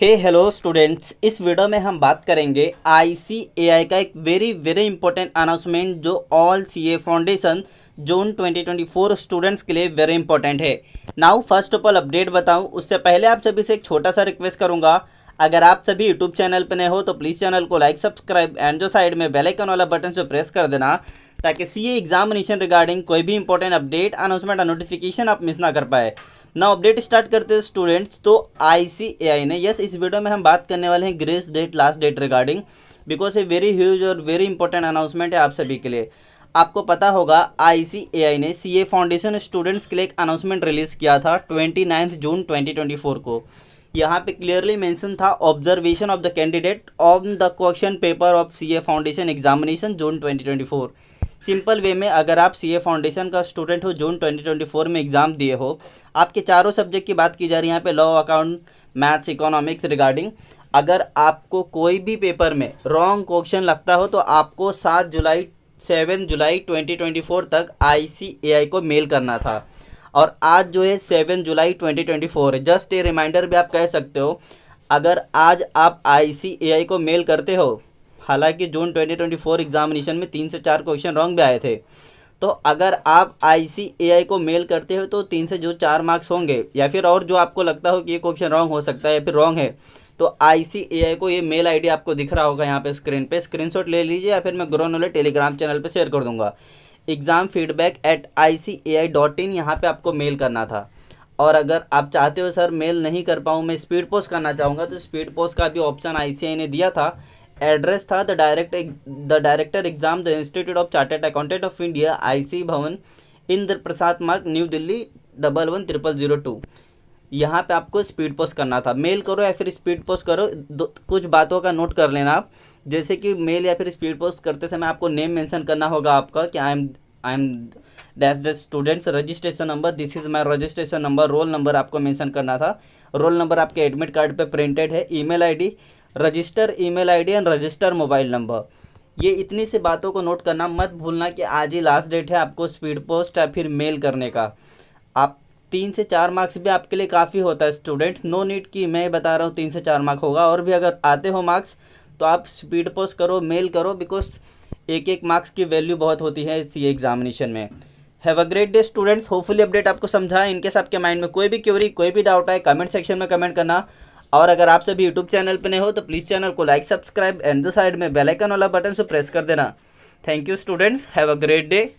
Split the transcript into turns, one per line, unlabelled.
हे hello students इस video में हम बात करेंगे आईसीएआई का एक वेरी वेरी इंपॉर्टेंट अनाउंसमेंट जो all CA foundation June 2024 students के लिए वेरी इंपॉर्टेंट है now first of all update बताऊं उससे पहले आप सभी से एक छोटा सा रिक्वेस्ट करूंगा अगर आप सभी यूट्यूब चैनल पर नए हो तो प्लीज़ चैनल को लाइक सब्सक्राइब एंड जो साइड में बेलाइकन वाला बटन से प्रेस कर देना ताकि सी एग्जामिनेशन रिगार्डिंग कोई भी इंपॉर्टेंट अपडेट अनाउंसमेंट और नोटिफिकेशन आप मिस ना कर पाए नाउ अपडेट स्टार्ट करते हैं स्टूडेंट्स तो आई ने यस इस वीडियो में हम बात करने वाले हैं grace date last date regarding because a very huge और वेरी इंपॉर्टेंट अनाउंसमेंट है आप सभी के लिए आपको पता होगा आई ने ए फाउंडेशन स्टूडेंट्स के लिए एक अनाउंसमेंट रिलीज़ किया था ट्वेंटी जून ट्वेंटी को यहाँ पे क्लियरली मेंशन था observation of the candidate on the question paper of CA foundation examination June 2024 simple way में अगर आप सीए फाउंडेशन का स्टूडेंट हो जून 2024 में एग्ज़ाम दिए हो आपके चारों सब्जेक्ट की बात की जा रही है यहाँ पे law account maths economics regarding अगर आपको कोई भी पेपर में रॉन्ग क्वेश्चन लगता हो तो आपको सात जुलाई सेवन जुलाई 2024 तक आई को मेल करना था और आज जो है सेवन जुलाई 2024 जस्ट ये रिमाइंडर भी आप कह सकते हो अगर आज आप आई को मेल करते हो हालांकि जून 2024 एग्जामिनेशन में तीन से चार क्वेश्चन रॉन्ग भी आए थे तो अगर आप आई को मेल करते हो तो तीन से जो चार मार्क्स होंगे या फिर और जो आपको लगता हो कि ये क्वेश्चन रॉन्ग हो सकता है या फिर रॉन्ग है तो आई को ये मेल आईडी आपको दिख रहा होगा यहाँ पे स्क्रीन पे स्क्रीनशॉट ले लीजिए या फिर मैं ग्रोनोले टेलीग्राम चैनल पे शेयर कर दूंगा exam feedback at I C A I dot in यहाँ पर आपको मेल करना था और अगर आप चाहते हो सर मेल नहीं कर पाऊँ मैं स्पीड पोस्ट करना चाहूँगा तो स्पीड पोस्ट का भी ऑप्शन आई ने दिया था एड्रेस था the direct the director exam the institute of chartered accountant of India IC Bhawan Indra Prasad Marg New Delhi double one triple zero two यहाँ पर आपको स्पीड पोस्ट करना था मेल करो या फिर स्पीड पोस्ट करो कुछ बातों का नोट कर लेना आप जैसे कि मेल या फिर स्पीड पोस्ट करते समय आपको नेम मेंशन करना होगा आपका कि I am I am dash dash students registration number this is my registration number roll number आपको मेंशन करना था रोल नंबर आपके एडमिट कार्ड पे प्रिंटेड है email ID register email ID and register mobile number ये इतनी सी बातों को नोट करना मत भूलना कि आज ही लास्ट डेट है आपको स्पीड पोस्ट या फिर मेल करने का आप तीन से चार मार्क्स भी आपके लिए काफ़ी होता है स्टूडेंट्स नो नीट की मैं बता रहा हूँ तीन से चार मार्क होगा और भी अगर आते हो मार्क्स तो आप स्पीड पोस्ट करो मेल करो बिकॉज एक एक मार्क्स की वैल्यू बहुत होती है इस एग्जामिनेशन में have a great day students hopefully update आपको समझा इनकेस आपके माइंड में कोई भी क्यूरी कोई भी डाउट आए कमेंट सेक्शन में कमेंट करना और अगर आप सभी यूट्यूब चैनल पर नए हो तो प्लीज़ चैनल को like subscribe and the side में बेलाइकन वाला बटन से प्रेस कर देना thank you students have a great day